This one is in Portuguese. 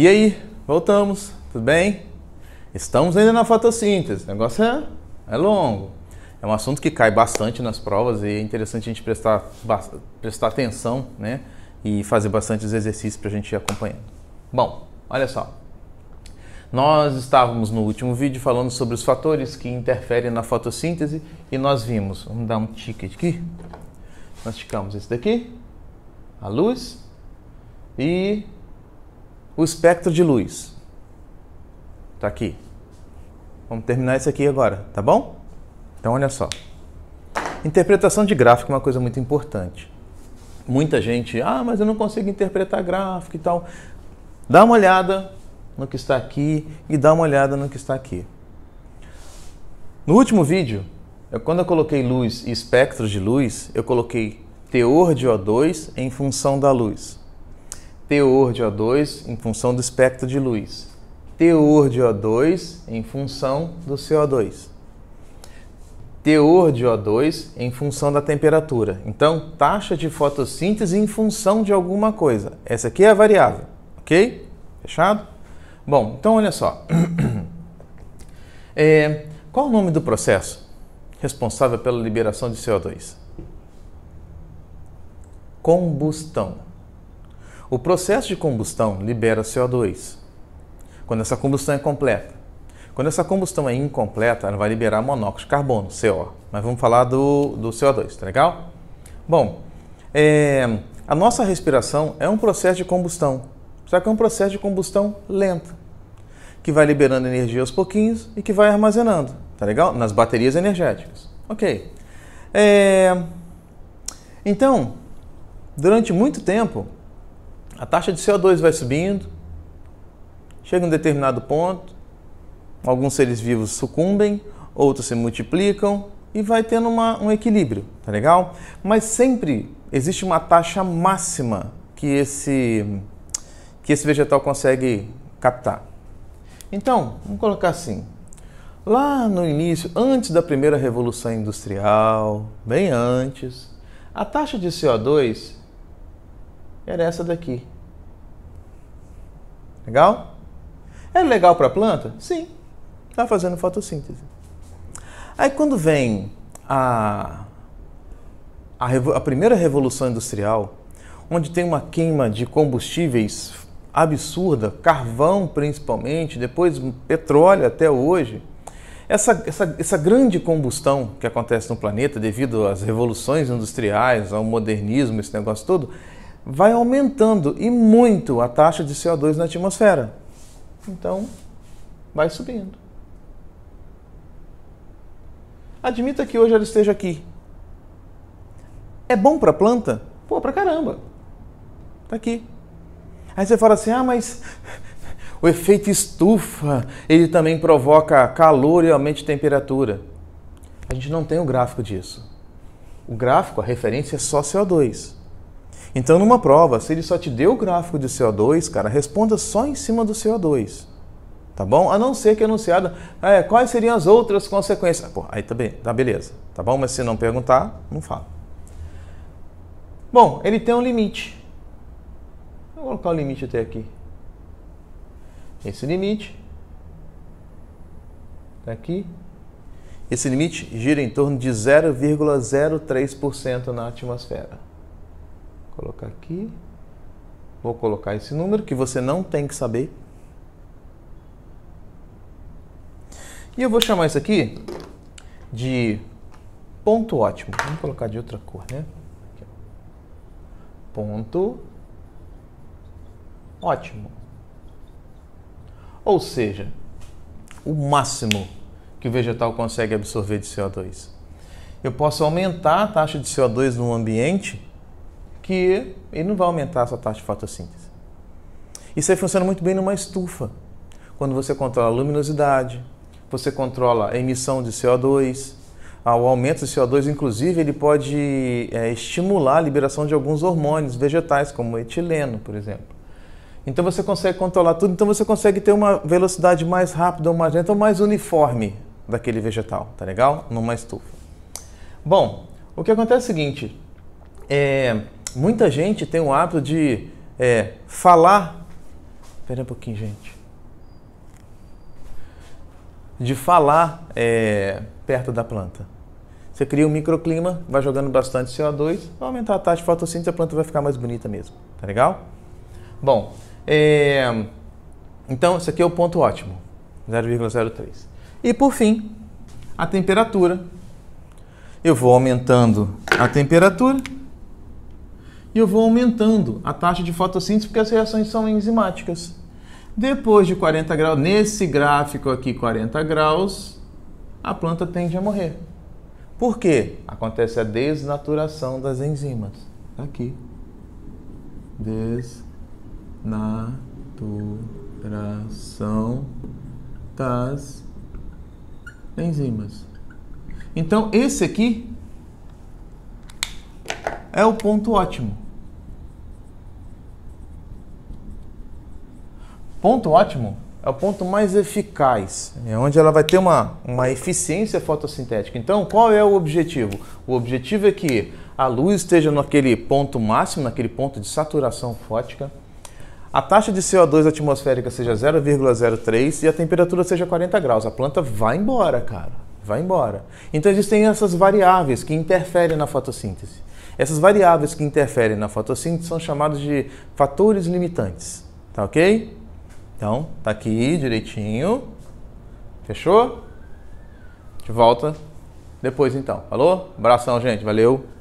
E aí, voltamos, tudo bem? Estamos ainda na fotossíntese, o negócio é, é longo. É um assunto que cai bastante nas provas e é interessante a gente prestar, prestar atenção né? e fazer os exercícios para a gente ir acompanhando. Bom, olha só. Nós estávamos no último vídeo falando sobre os fatores que interferem na fotossíntese e nós vimos, vamos dar um ticket aqui, nós ticamos esse daqui, a luz e o espectro de luz. Está aqui. Vamos terminar isso aqui agora, tá bom? Então, olha só. Interpretação de gráfico é uma coisa muito importante. Muita gente, ah, mas eu não consigo interpretar gráfico e tal. Dá uma olhada no que está aqui e dá uma olhada no que está aqui. No último vídeo, eu, quando eu coloquei luz e espectros de luz, eu coloquei teor de O2 em função da luz teor de O2 em função do espectro de luz, teor de O2 em função do CO2, teor de O2 em função da temperatura. Então, taxa de fotossíntese em função de alguma coisa. Essa aqui é a variável, ok? Fechado? Bom, então olha só. é, qual o nome do processo responsável pela liberação de CO2? Combustão. O processo de combustão libera CO2 quando essa combustão é completa. Quando essa combustão é incompleta, ela vai liberar monóxido de carbono, CO. Mas vamos falar do, do CO2, tá legal? Bom, é, a nossa respiração é um processo de combustão, só que é um processo de combustão lento, que vai liberando energia aos pouquinhos e que vai armazenando, tá legal? Nas baterias energéticas. Ok. É, então, durante muito tempo, a taxa de CO2 vai subindo, chega um determinado ponto, alguns seres vivos sucumbem, outros se multiplicam e vai tendo uma, um equilíbrio, tá legal? Mas sempre existe uma taxa máxima que esse, que esse vegetal consegue captar. Então, vamos colocar assim. Lá no início, antes da primeira revolução industrial, bem antes, a taxa de CO2 era essa daqui, Legal? É legal para a planta? Sim. Está fazendo fotossíntese. Aí quando vem a, a, a primeira revolução industrial, onde tem uma queima de combustíveis absurda, carvão principalmente, depois petróleo até hoje. Essa, essa, essa, grande combustão que acontece no planeta devido às revoluções industriais, ao modernismo, esse negócio todo, vai aumentando e muito a taxa de CO2 na atmosfera. Então, vai subindo. Admita que hoje ela esteja aqui. É bom para a planta? Pô, pra caramba. Tá aqui. Aí você fala assim: "Ah, mas o efeito estufa, ele também provoca calor e aumente de temperatura". A gente não tem o um gráfico disso. O gráfico, a referência é só CO2. Então, numa prova, se ele só te deu o gráfico de CO2, cara, responda só em cima do CO2. Tá bom? A não ser que anunciada é, quais seriam as outras consequências. Pô, aí tá, tá beleza. Tá bom? Mas se não perguntar, não fala. Bom, ele tem um limite. Vou colocar o limite até aqui. Esse limite. Tá aqui. Esse limite gira em torno de 0,03% na atmosfera colocar aqui. Vou colocar esse número que você não tem que saber. E eu vou chamar isso aqui de ponto ótimo. Vamos colocar de outra cor, né? Aqui, ponto ótimo. Ou seja, o máximo que o vegetal consegue absorver de CO2. Eu posso aumentar a taxa de CO2 no ambiente que ele não vai aumentar a sua taxa de fotossíntese. Isso aí funciona muito bem numa estufa. Quando você controla a luminosidade, você controla a emissão de CO2, o aumento do CO2, inclusive, ele pode é, estimular a liberação de alguns hormônios vegetais, como o etileno, por exemplo. Então você consegue controlar tudo, então você consegue ter uma velocidade mais rápida ou mais lenta ou mais uniforme daquele vegetal, tá legal? Numa estufa. Bom, o que acontece é o seguinte, é, muita gente tem o hábito de é, falar. Espera um pouquinho, gente. De falar é, perto da planta. Você cria um microclima, vai jogando bastante CO2, vai aumentar a taxa de fotossíntese, a planta vai ficar mais bonita mesmo. Tá legal? Bom, é, então esse aqui é o ponto ótimo, 0,03. E por fim, a temperatura. Eu vou aumentando a temperatura e eu vou aumentando a taxa de fotossíntese porque as reações são enzimáticas. Depois de 40 graus, nesse gráfico aqui, 40 graus, a planta tende a morrer. Por quê? Acontece a desnaturação das enzimas. Aqui. Desnaturação das enzimas. Então, esse aqui é o ponto ótimo. Ponto ótimo. É o ponto mais eficaz, é onde ela vai ter uma, uma eficiência fotossintética. Então, qual é o objetivo? O objetivo é que a luz esteja naquele ponto máximo, naquele ponto de saturação fótica, a taxa de CO2 atmosférica seja 0,03 e a temperatura seja 40 graus. A planta vai embora, cara. Vai embora. Então existem essas variáveis que interferem na fotossíntese. Essas variáveis que interferem na fotossíntese são chamadas de fatores limitantes, tá ok? Então, tá aqui direitinho. Fechou? De volta depois então. Falou? Abração, gente. Valeu.